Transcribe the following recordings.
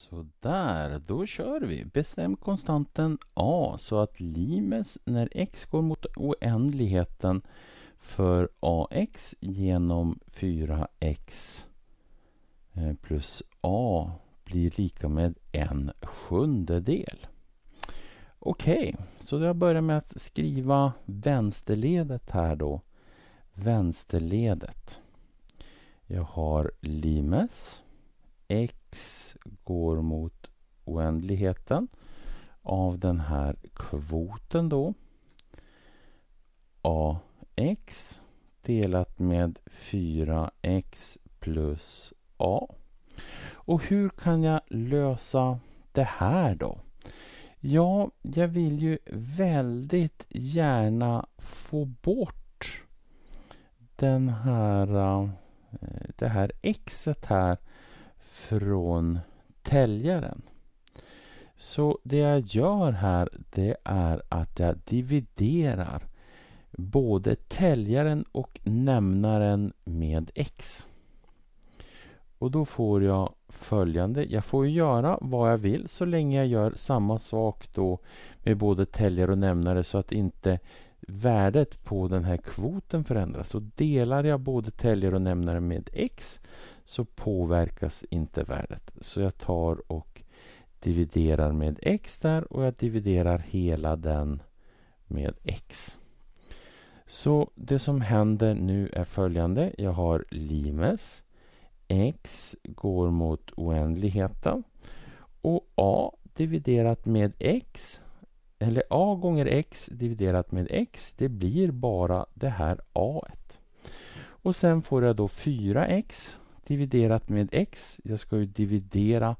Sådär, då kör vi. Bestäm konstanten a så att limes när x går mot oändligheten för ax genom 4x eh, plus a blir lika med en sjundedel. Okej, okay, så jag börjar med att skriva vänsterledet här då. Vänsterledet. Jag har limes x går mot oändligheten av den här kvoten då. ax delat med 4x plus a. Och hur kan jag lösa det här då? Ja, jag vill ju väldigt gärna få bort den här, eh, det här X här från täljaren. Så det jag gör här det är att jag dividerar både täljaren och nämnaren med x. Och då får jag följande. Jag får göra vad jag vill så länge jag gör samma sak då med både täljare och nämnare så att inte värdet på den här kvoten förändras. Så delar jag både täljare och nämnare med x så påverkas inte värdet. Så jag tar och dividerar med x där och jag dividerar hela den med x. Så det som händer nu är följande. Jag har limes. x går mot oändligheten. Och a dividerat med x, eller a gånger x dividerat med x, det blir bara det här a. Och sen får jag då 4x dividerat med x. Jag ska ju dividera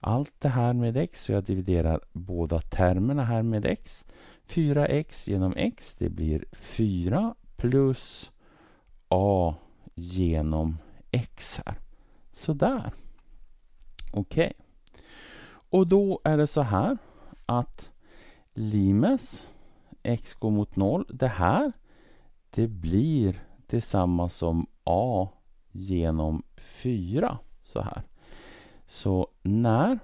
allt det här med x, så jag dividerar båda termerna här med x. 4x genom x, det blir 4 plus a genom x här. Sådär. Okej. Okay. Och då är det så här att limes x går mot 0, det här det blir detsamma som a genom 4 så här. Så när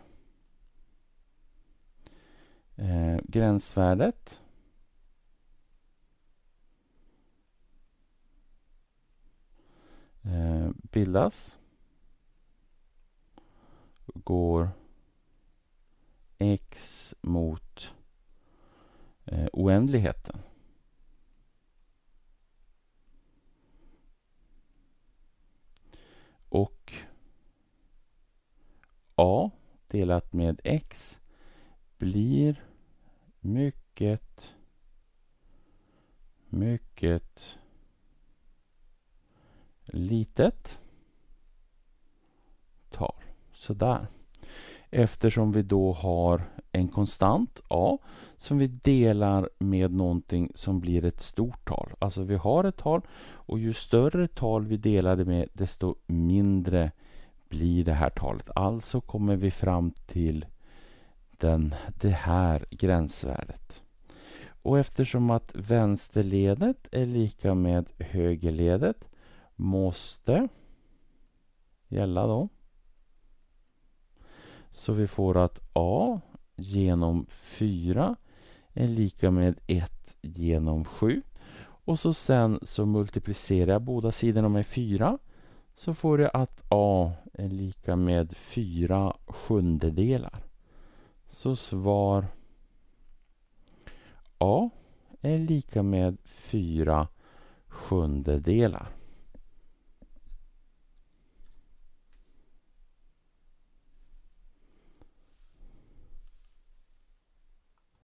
eh, gränsvärdet eh, bildas går x mot eh, oändligheten och a delat med x blir mycket, mycket litet. Tar. Sådär eftersom vi då har en konstant a som vi delar med någonting som blir ett stort tal. Alltså vi har ett tal och ju större tal vi delar det med desto mindre blir det här talet. Alltså kommer vi fram till den, det här gränsvärdet. Och eftersom att vänsterledet är lika med högerledet måste gälla då så vi får att a genom 4 är lika med 1 genom 7. Och så sen så multiplicerar jag båda sidorna med 4 så får jag att a är lika med 4 sjundedelar. Så svar a är lika med 4 sjundedelar.